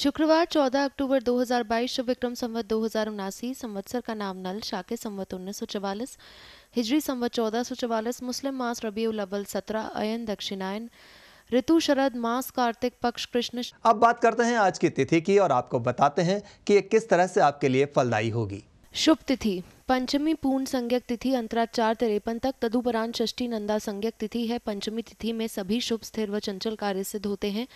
शुक्रवार 14 अक्टूबर 2022 शुभ विक्रम संवत दो संवत्सर का नाम नल शाके संवत उन्नीस हिजरी संवत चौदह मुस्लिम मास रबी अव्वल सत्रह अयन दक्षिणायन ऋतु शरद मास कार्तिक पक्ष कृष्ण अब बात करते हैं आज की तिथि की और आपको बताते हैं कि ये किस तरह से आपके लिए फलदायी होगी शुभ तिथि पंचमी पूर्ण संज्ञक तिथि अंतरा चार तिरपन तक तदुपरांत षष्ठी नंदा संज्ञक तिथि है पंचमी तिथि में सभी शुभ स्थिर व चंचल कार्य सिद्ध होते हैं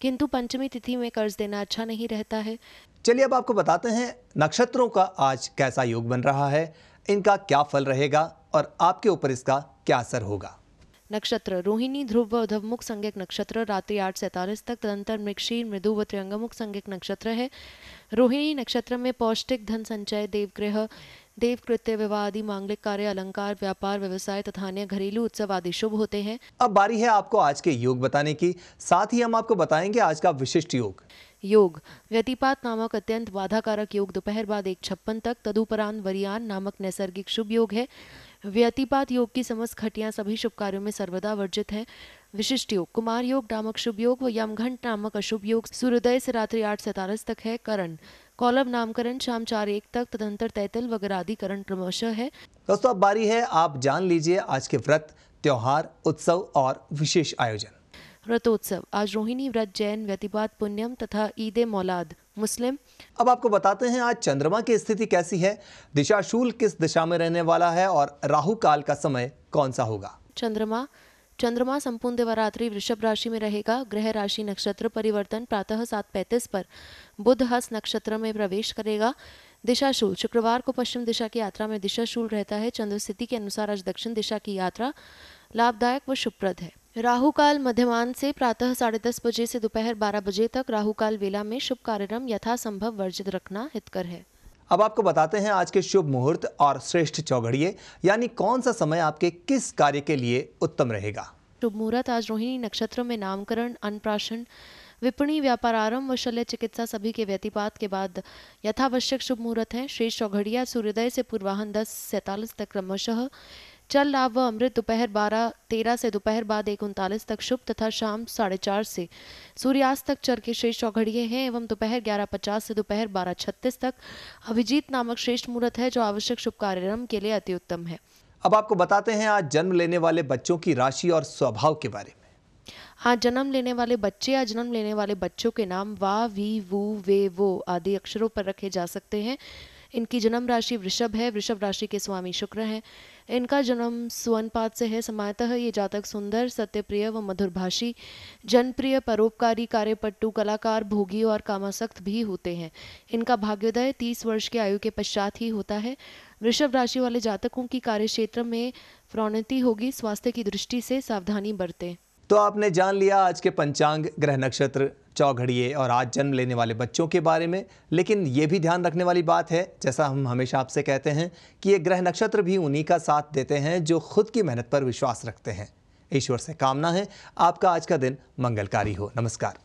किंतु पंचमी तिथि में कर्ज देना अच्छा नहीं रहता है चलिए अब आपको बताते हैं नक्षत्रों का आज कैसा योग बन रहा है इनका क्या फल रहेगा और आपके ऊपर इसका क्या असर होगा नक्षत्र रोहिणी ध्रुव व उधवमुख संज्ञक नक्षत्र रात्रि आठ सैतालीस तक तदंतर मृक्षी मृदु व त्रियंगमुख संज्ञक नक्षत्र है रोहिणी नक्षत्र में पौष्टिक धन संचय देवग्रह देव कृत्य विवाह आदि मांगलिक कार्य अलंकार व्यापार व्यवसाय तथा अन्य घरेलू उत्सव आदि शुभ होते हैं अब बारी है आपको आज के योग बताने की साथ ही हम आपको बताएंगे आज का विशिष्ट योग योग व्यतिपात नामक अत्यंत बाधाकारक योग दोपहर बाद एक छप्पन तक तदुपरांत वरियान नामक नैसर्गिक शुभ योग है व्यतिपात योग की समस्त खटियां सभी शुभ कार्यों में सर्वदा वर्जित है विशिष्ट योग कुमार योग नामक शुभ योग व यमघंट नामक अशुभ योग सूर्योदय से रात्रि आठ सैतालीस तक है करण कॉलम नामकरण शाम चार एक तक तदंतर तैतल वगैरह आदिकरण क्रमशः है दोस्तों अब बारी है आप जान लीजिए आज के व्रत त्योहार उत्सव और विशेष आयोजन व्रतोत्सव आज रोहिणी व्रत जैन व्यतिपात पुण्यम तथा ईद मौलाद मुस्लिम अब आपको बताते हैं आज चंद्रमा की स्थिति कैसी है दिशाशूल किस दिशा में रहने वाला है और राहु काल का समय कौन सा होगा चंद्रमा चंद्रमा संपूर्ण देवरात्रि वृषभ राशि में रहेगा ग्रह राशि नक्षत्र परिवर्तन प्रातः सात पैंतीस पर बुध हस्त नक्षत्र में प्रवेश करेगा दिशाशूल शुक्रवार को पश्चिम दिशा की यात्रा में दिशाशूल रहता है चंद्र स्थिति के अनुसार आज दक्षिण दिशा की यात्रा लाभदायक व शुभप्रद है राहु काल मध्यमान से प्रातः साढ़े दस बजे से दोपहर बारह बजे तक राहु काल वेला में शुभ कार्यक्रम यथासंभव वर्जित रखना हितकर है अब आपको बताते हैं आज के शुभ मुहूर्त और श्रेष्ठ चौघड़िए यानी कौन सा समय आपके किस कार्य के लिए उत्तम रहेगा शुभ मुहूर्त आज रोहिणी नक्षत्र में नामकरण अन्नप्राशन विपणी व्यापार आरंभ व शल्य चिकित्सा सभी के व्यतिपात के बाद यथावश्यक शुभ मुहूर्त है श्रेष्ठ चौघड़िया सूर्योदय से पूर्वाहन दस सैतालीस तक क्रमशः चल लाभ व अमृत दोपहर बारह तेरह से दोपहर बाद एक उनतालीस तक शुभ तथा शाम साढ़े चार से सूर्यास्त तक चर के श्रेष्ठ चौघड़िए हैं एवं दोपहर ग्यारह पचास से दोपहर बारह छत्तीस तक अभिजीत नामक श्रेष्ठ मुहूर्त है जो आवश्यक शुभ कार्यक्रम के लिए अति उत्तम है अब आपको बताते हैं आज जन्म लेने वाले बच्चों की राशि और स्वभाव के बारे में हाँ जन्म लेने वाले बच्चे या जन्म लेने वाले बच्चों के नाम वा वी वो वे वो आदि अक्षरों पर रखे जा सकते हैं इनकी जन्म राशि वृषभ है वृषभ राशि के स्वामी शुक्र हैं इनका जन्म सुवनपात से है समायतः ये जातक सुंदर सत्यप्रिय व मधुरभाषी जनप्रिय परोपकारी कार्यपट्टु कलाकार भोगी और कामासक्त भी होते हैं इनका भाग्योदय तीस वर्ष की आयु के पश्चात ही होता है वृषभ राशि वाले जातकों की कार्यक्षेत्र में प्रोन्नति होगी स्वास्थ्य की दृष्टि से सावधानी बरतें तो आपने जान लिया आज के पंचांग ग्रह नक्षत्र चौघड़िए और आज जन्म लेने वाले बच्चों के बारे में लेकिन ये भी ध्यान रखने वाली बात है जैसा हम हमेशा आपसे कहते हैं कि ये ग्रह नक्षत्र भी उन्हीं का साथ देते हैं जो खुद की मेहनत पर विश्वास रखते हैं ईश्वर से कामना है आपका आज का दिन मंगलकारी हो नमस्कार